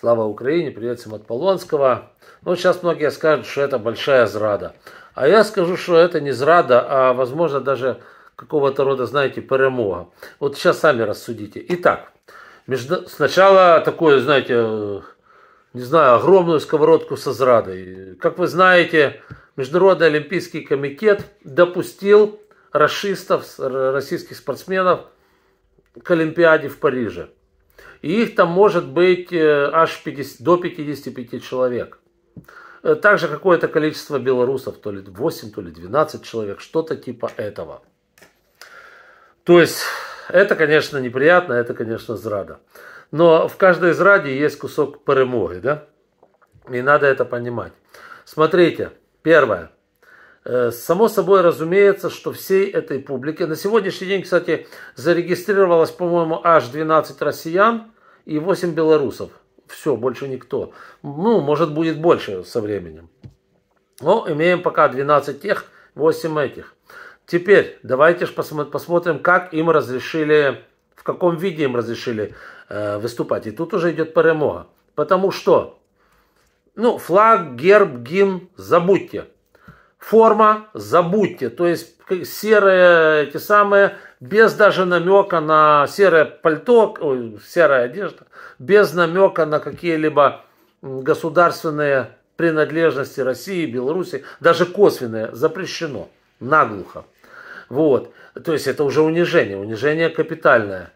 Слава Украине, привет всем от Полонского. Ну, сейчас многие скажут, что это большая зрада. А я скажу, что это не зрада, а, возможно, даже какого-то рода, знаете, перемога. Вот сейчас сами рассудите. Итак, между... сначала такое, знаете, не знаю, огромную сковородку со зрадой. Как вы знаете, Международный олимпийский комитет допустил расистов, российских спортсменов к Олимпиаде в Париже. И их там может быть э, аж 50, до 55 человек. Э, Также какое-то количество белорусов, то ли 8, то ли 12 человек, что-то типа этого. То есть это, конечно, неприятно, это, конечно, зрада. Но в каждой зраде есть кусок перемоги, да? И надо это понимать. Смотрите, первое – Э, само собой разумеется, что всей этой публике, на сегодняшний день, кстати, зарегистрировалось, по-моему, аж 12 россиян и 8 белорусов. Все, больше никто. Ну, может, будет больше со временем. Но имеем пока 12 тех, 8 этих. Теперь давайте же посмотрим, как им разрешили, в каком виде им разрешили э, выступать. И тут уже идет перемога. Потому что, ну, флаг, герб, гимн, забудьте форма, забудьте. То есть серые, эти самые, без даже намека на серое пальто, ой, серая одежда, без намека на какие-либо государственные принадлежности России, Беларуси, даже косвенное, запрещено наглухо. Вот. То есть это уже унижение, унижение капитальное.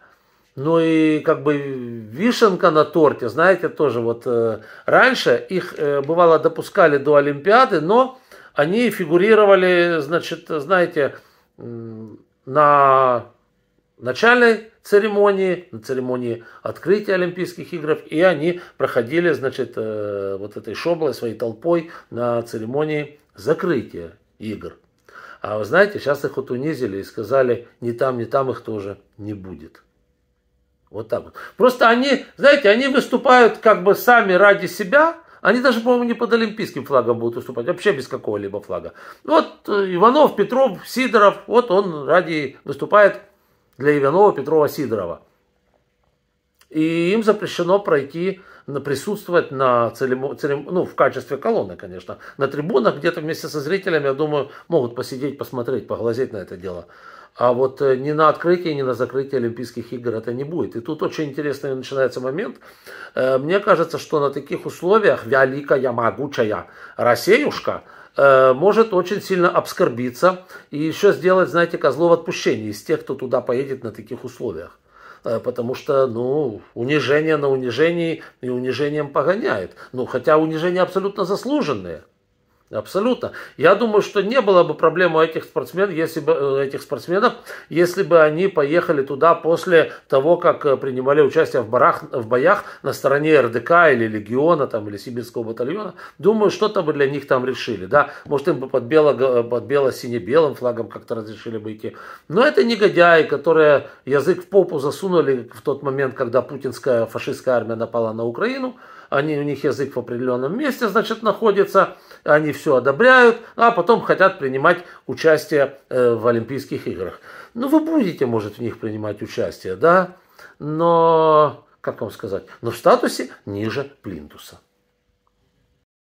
Ну и как бы вишенка на торте, знаете, тоже вот э, раньше их э, бывало допускали до Олимпиады, но они фигурировали, значит, знаете, на начальной церемонии, на церемонии открытия Олимпийских игр, и они проходили, значит, э, вот этой шоблой, своей толпой на церемонии закрытия игр. А вы знаете, сейчас их вот унизили и сказали, ни там, ни там их тоже не будет. Вот так вот. Просто они, знаете, они выступают как бы сами ради себя, они даже, по-моему, не под олимпийским флагом будут выступать, вообще без какого-либо флага. Вот э, Иванов, Петров, Сидоров, вот он ради выступает для Иванова, Петрова, Сидорова. И им запрещено пройти присутствовать на целем целем ну, в качестве колонны, конечно. На трибунах где-то вместе со зрителями, я думаю, могут посидеть, посмотреть, поглазеть на это дело. А вот э, ни на открытии, ни на закрытии Олимпийских игр это не будет. И тут очень интересный начинается момент. Э, мне кажется, что на таких условиях великая, могучая Россиюшка э, может очень сильно обскорбиться и еще сделать, знаете, козлов отпущения из тех, кто туда поедет на таких условиях. Э, потому что, ну, унижение на унижении и унижением погоняет. Ну, хотя унижение абсолютно заслуженное. Абсолютно. Я думаю, что не было бы проблем у этих спортсменов, если бы, э, этих спортсменов, если бы они поехали туда после того, как э, принимали участие в, барах, в боях на стороне РДК или Легиона там, или Сибирского батальона. Думаю, что-то бы для них там решили. Да? Может, им бы под, бело, э, под бело-сине-белым флагом как-то разрешили бы идти. Но это негодяи, которые язык в попу засунули в тот момент, когда путинская фашистская армия напала на Украину они, у них язык в определенном месте, значит, находится, они все одобряют, а потом хотят принимать участие э, в Олимпийских играх. Ну, вы будете, может, в них принимать участие, да, но, как вам сказать, но в статусе ниже Плинтуса.